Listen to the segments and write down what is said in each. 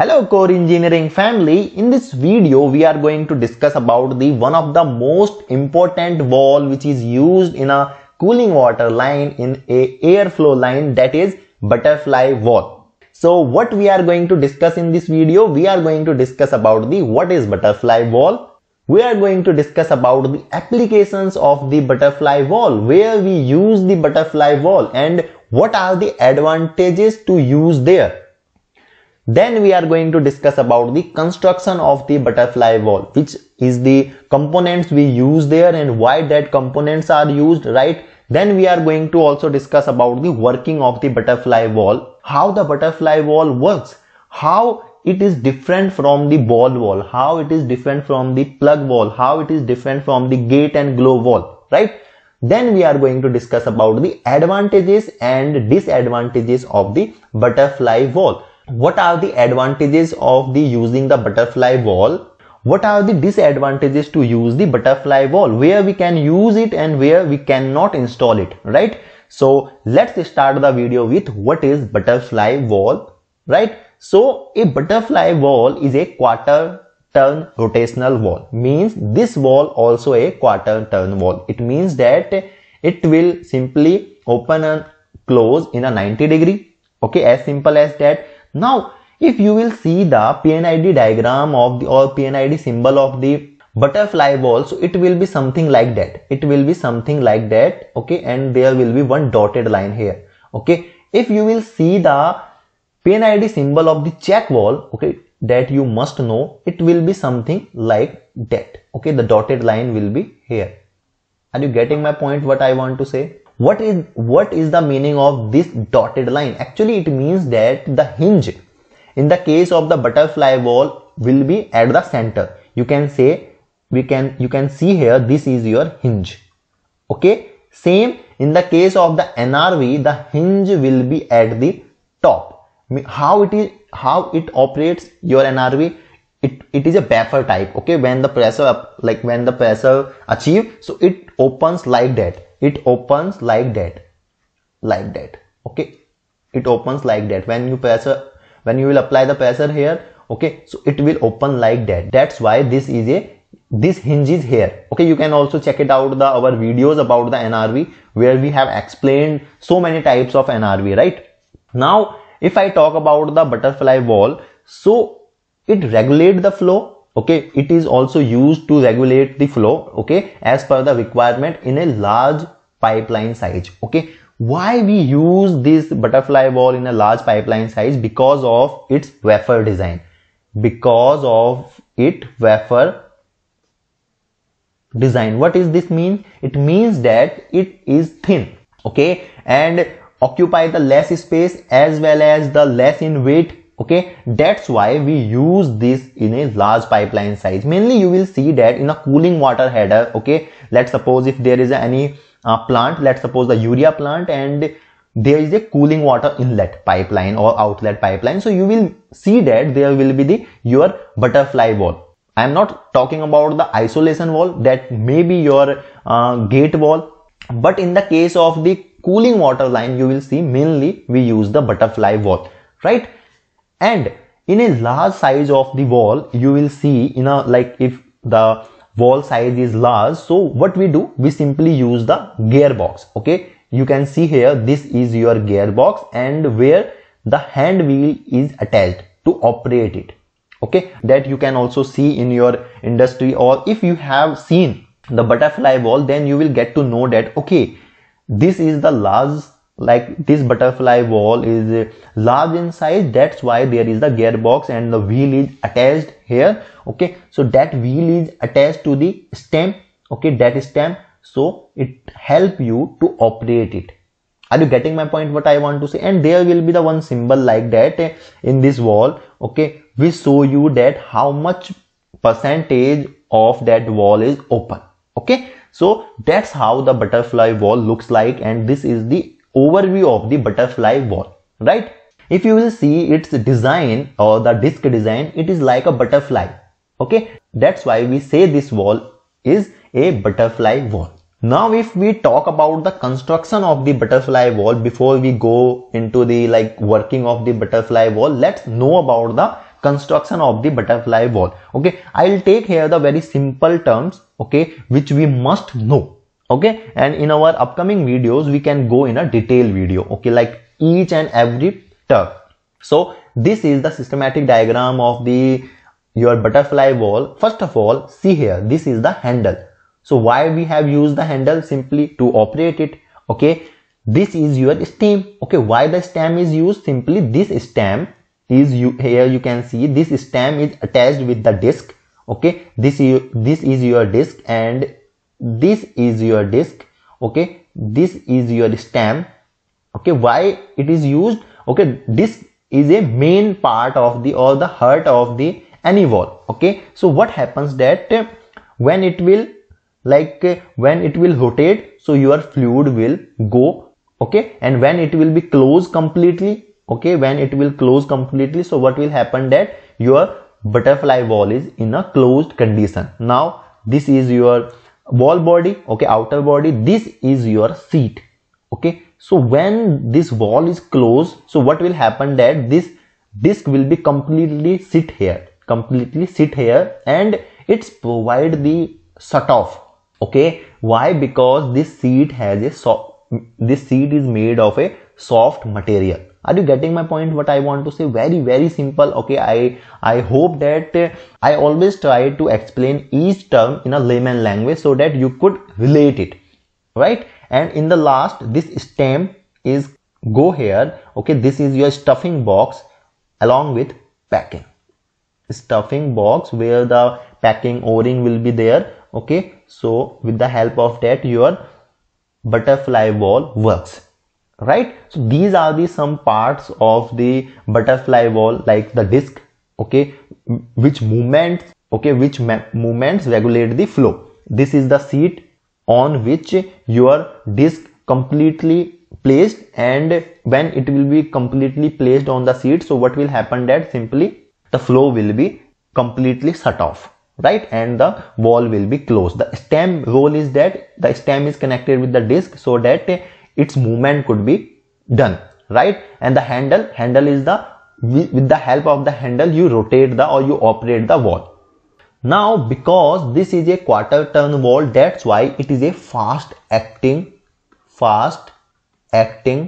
Hello core engineering family. In this video, we are going to discuss about the one of the most important wall which is used in a cooling water line in a airflow line that is butterfly wall. So what we are going to discuss in this video, we are going to discuss about the what is butterfly wall. We are going to discuss about the applications of the butterfly wall, where we use the butterfly wall, and what are the advantages to use there then we are going to discuss about the construction of the butterfly wall, which is the components we use there and why that components are used, right? Then we are going to also discuss about the working of the butterfly wall, how the butterfly wall works, how it is different from the ball wall, how it is different from the plug wall, how it is different from the gate and glow wall, right? Then we are going to discuss about the advantages and disadvantages of the butterfly wall what are the advantages of the using the butterfly wall what are the disadvantages to use the butterfly wall where we can use it and where we cannot install it right so let's start the video with what is butterfly wall right so a butterfly wall is a quarter turn rotational wall means this wall also a quarter turn wall it means that it will simply open and close in a 90 degree okay as simple as that now, if you will see the PNID diagram of the or PNID symbol of the butterfly wall, so it will be something like that. It will be something like that. Okay. And there will be one dotted line here. Okay. If you will see the PNID symbol of the check wall, okay, that you must know, it will be something like that. Okay. The dotted line will be here. Are you getting my point? What I want to say? what is what is the meaning of this dotted line actually it means that the hinge in the case of the butterfly wall will be at the center you can say we can you can see here this is your hinge okay same in the case of the nrv the hinge will be at the top how it is how it operates your nrv it, it is a buffer type okay when the pressure like when the pressure achieve, so it opens like that it opens like that like that okay it opens like that when you pressure when you will apply the pressure here okay so it will open like that that's why this is a this hinge is here okay you can also check it out the our videos about the nrv where we have explained so many types of nrv right now if i talk about the butterfly wall so it regulate the flow okay it is also used to regulate the flow okay as per the requirement in a large pipeline size okay why we use this butterfly wall in a large pipeline size because of its wafer design because of it wafer design what is this mean it means that it is thin okay and occupy the less space as well as the less in weight okay that's why we use this in a large pipeline size mainly you will see that in a cooling water header okay let's suppose if there is any uh, plant let's suppose the urea plant and there is a cooling water inlet pipeline or outlet pipeline so you will see that there will be the your butterfly wall i am not talking about the isolation wall that may be your uh, gate wall but in the case of the cooling water line you will see mainly we use the butterfly wall right and in a large size of the wall you will see in a like if the wall size is large so what we do we simply use the gearbox okay you can see here this is your gearbox and where the hand wheel is attached to operate it okay that you can also see in your industry or if you have seen the butterfly wall then you will get to know that okay this is the large like this butterfly wall is uh, large in size that's why there is the gearbox and the wheel is attached here okay so that wheel is attached to the stem okay that stem so it help you to operate it are you getting my point what i want to say and there will be the one symbol like that uh, in this wall okay we show you that how much percentage of that wall is open okay so that's how the butterfly wall looks like and this is the overview of the butterfly wall, right? If you will see its design or the disc design, it is like a butterfly. Okay, that's why we say this wall is a butterfly wall. Now if we talk about the construction of the butterfly wall before we go into the like working of the butterfly wall, let's know about the construction of the butterfly wall. Okay, I'll take here the very simple terms, okay, which we must know okay and in our upcoming videos we can go in a detailed video okay like each and every term so this is the systematic diagram of the your butterfly wall first of all see here this is the handle so why we have used the handle simply to operate it okay this is your stem okay why the stem is used simply this stem is you here you can see this stem is attached with the disc okay this is this is your disc and this is your disk okay this is your stem okay why it is used okay disk is a main part of the or the heart of the any wall okay so what happens that uh, when it will like uh, when it will rotate so your fluid will go okay and when it will be closed completely okay when it will close completely so what will happen that your butterfly wall is in a closed condition now this is your wall body okay outer body this is your seat okay so when this wall is closed so what will happen that this disk will be completely sit here completely sit here and it's provide the shut off okay why because this seat has a soft this seat is made of a soft material are you getting my point what i want to say very very simple okay i i hope that uh, i always try to explain each term in a layman language so that you could relate it right and in the last this stem is go here okay this is your stuffing box along with packing stuffing box where the packing o-ring will be there okay so with the help of that your butterfly wall works right so these are the some parts of the butterfly wall like the disc okay which movements okay which movements regulate the flow this is the seat on which your disc completely placed and when it will be completely placed on the seat so what will happen that simply the flow will be completely shut off right and the wall will be closed the stem role is that the stem is connected with the disc so that its movement could be done right and the handle handle is the with the help of the handle you rotate the or you operate the wall now because this is a quarter turn wall that's why it is a fast acting fast acting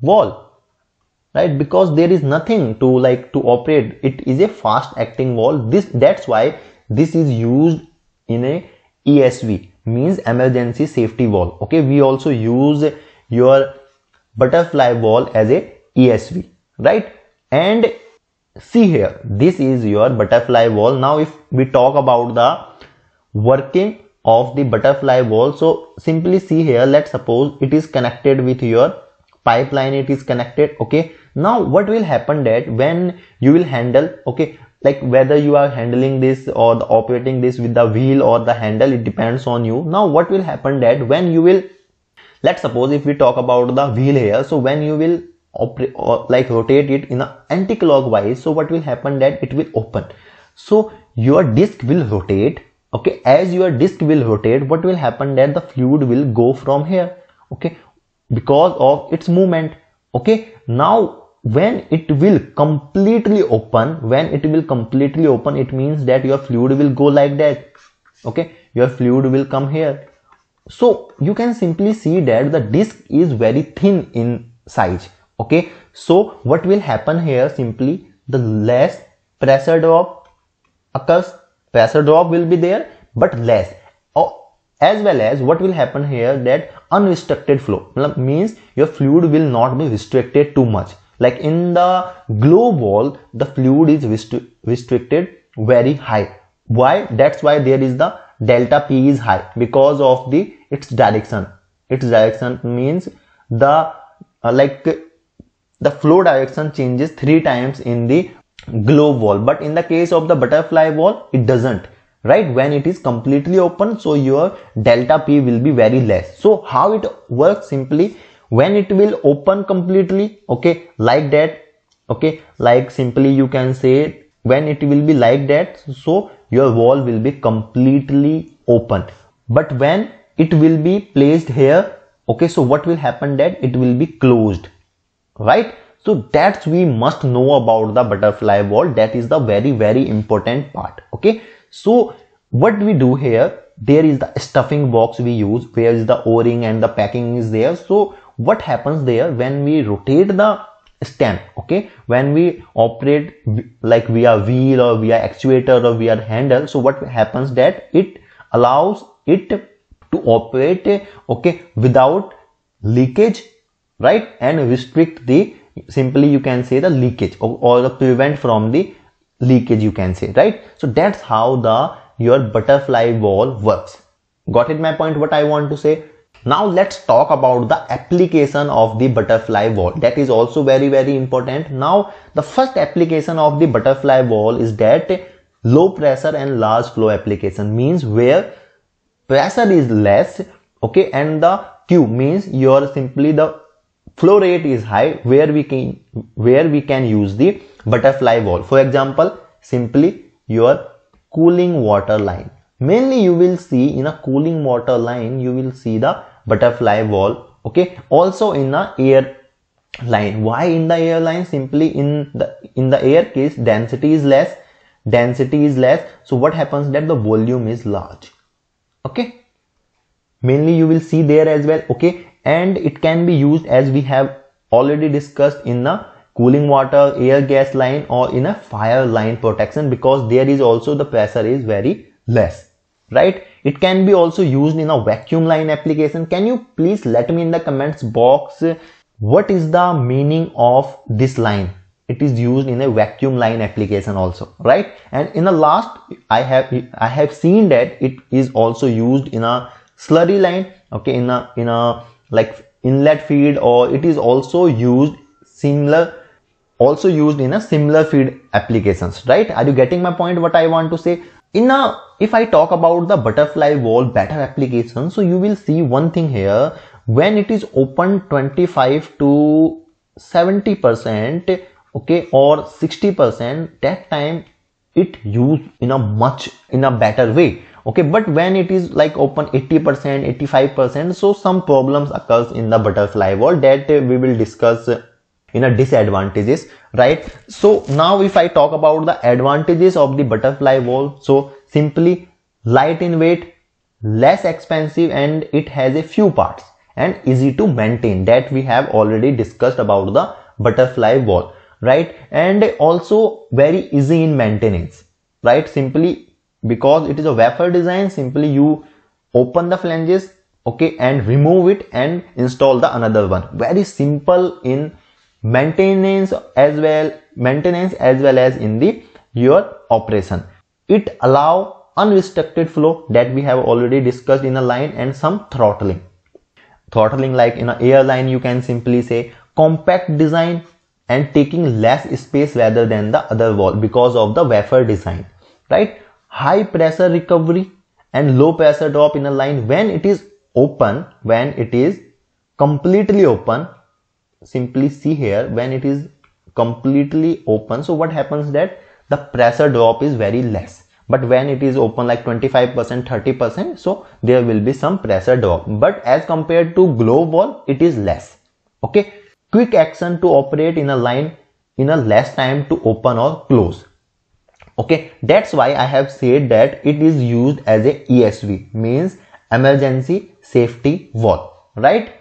wall right because there is nothing to like to operate it is a fast acting wall this that's why this is used in a esv means emergency safety wall okay we also use your butterfly ball as a ESV, right? And see here, this is your butterfly ball. Now, if we talk about the working of the butterfly ball, so simply see here, let's suppose it is connected with your pipeline, it is connected, okay? Now, what will happen that when you will handle, okay, like whether you are handling this or operating this with the wheel or the handle, it depends on you. Now, what will happen that when you will let's suppose if we talk about the wheel here so when you will or uh, like rotate it in an anti-clockwise so what will happen that it will open so your disk will rotate okay as your disk will rotate what will happen that the fluid will go from here okay because of its movement okay now when it will completely open when it will completely open it means that your fluid will go like that okay your fluid will come here so you can simply see that the disk is very thin in size okay so what will happen here simply the less pressure drop occurs pressure drop will be there but less Or oh, as well as what will happen here that unrestricted flow means your fluid will not be restricted too much like in the glow wall the fluid is restri restricted very high why that's why there is the delta p is high because of the its direction its direction means the uh, like the flow direction changes three times in the globe wall but in the case of the butterfly wall it doesn't right when it is completely open so your delta p will be very less so how it works simply when it will open completely okay like that okay like simply you can say when it will be like that so your wall will be completely open but when it will be placed here okay so what will happen that it will be closed right so that's we must know about the butterfly wall that is the very very important part okay so what we do here there is the stuffing box we use where is the o-ring and the packing is there so what happens there when we rotate the Stand okay when we operate like via wheel or via actuator or via handle so what happens that it allows it to operate okay without leakage right and restrict the simply you can say the leakage or, or the prevent from the leakage you can say right so that's how the your butterfly wall works got it my point what i want to say now let's talk about the application of the butterfly wall that is also very very important now the first application of the butterfly wall is that low pressure and large flow application means where pressure is less okay and the q means your simply the flow rate is high where we can where we can use the butterfly wall for example simply your cooling water line mainly you will see in a cooling water line you will see the butterfly wall okay also in the air line why in the air line simply in the in the air case density is less density is less so what happens that the volume is large okay mainly you will see there as well okay and it can be used as we have already discussed in the cooling water air gas line or in a fire line protection because there is also the pressure is very less right? It can be also used in a vacuum line application. Can you please let me in the comments box what is the meaning of this line? It is used in a vacuum line application also, right? And in the last, I have I have seen that it is also used in a slurry line, okay, in a in a like inlet feed, or it is also used similar also used in a similar feed applications, right? Are you getting my point? What I want to say? in a if I talk about the butterfly wall better application so you will see one thing here when it is open 25 to 70 percent okay or 60 percent that time it used in a much in a better way okay but when it is like open 80 percent 85 percent so some problems occurs in the butterfly wall that we will discuss in a disadvantages right so now if i talk about the advantages of the butterfly wall so simply light in weight less expensive and it has a few parts and easy to maintain that we have already discussed about the butterfly wall right and also very easy in maintenance right simply because it is a wafer design simply you open the flanges okay and remove it and install the another one very simple in maintenance as well maintenance as well as in the your operation it allow unrestricted flow that we have already discussed in a line and some throttling throttling like in an airline you can simply say compact design and taking less space rather than the other wall because of the wafer design right high pressure recovery and low pressure drop in a line when it is open when it is completely open simply see here when it is completely open so what happens that the pressure drop is very less but when it is open like 25% 30% so there will be some pressure drop but as compared to glow wall it is less okay quick action to operate in a line in a less time to open or close okay that's why i have said that it is used as a esv means emergency safety wall right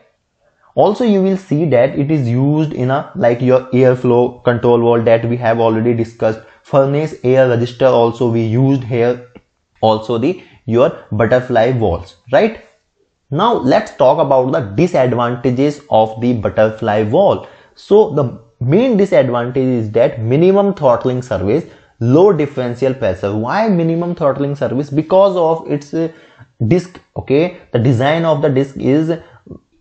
also you will see that it is used in a like your airflow control wall that we have already discussed furnace air register also we used here also the your butterfly walls right now let's talk about the disadvantages of the butterfly wall so the main disadvantage is that minimum throttling service low differential pressure why minimum throttling service because of its uh, disc okay the design of the disc is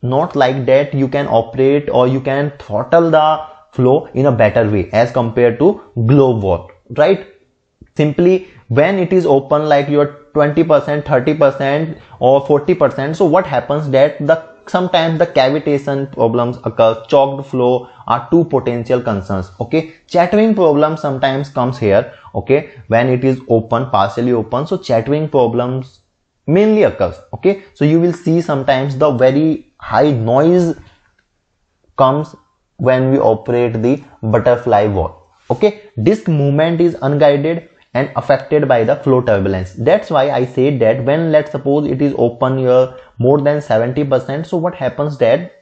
not like that you can operate or you can throttle the flow in a better way as compared to globe work right simply when it is open like your 20% 30% or 40% so what happens that the sometimes the cavitation problems occur choked flow are two potential concerns okay chattering problem sometimes comes here okay when it is open partially open so chattering problems mainly occurs okay so you will see sometimes the very high noise comes when we operate the butterfly wall okay disc movement is unguided and affected by the flow turbulence that's why i say that when let's suppose it is open here more than 70 percent so what happens that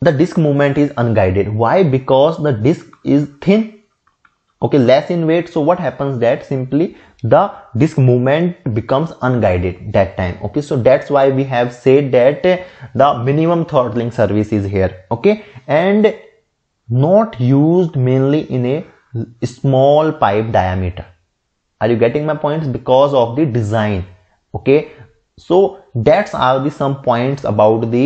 the disc movement is unguided why because the disc is thin okay less in weight so what happens that simply the disc movement becomes unguided that time okay so that's why we have said that uh, the minimum throttling service is here okay and not used mainly in a small pipe diameter are you getting my points because of the design okay so that's are the some points about the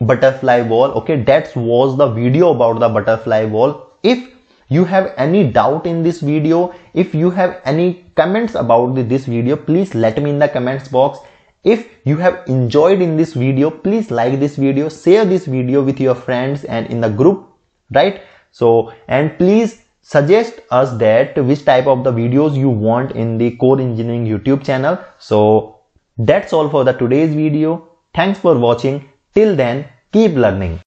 butterfly wall okay that was the video about the butterfly wall if you have any doubt in this video if you have any comments about this video please let me in the comments box if you have enjoyed in this video please like this video share this video with your friends and in the group right so and please suggest us that which type of the videos you want in the core engineering youtube channel so that's all for the today's video thanks for watching till then keep learning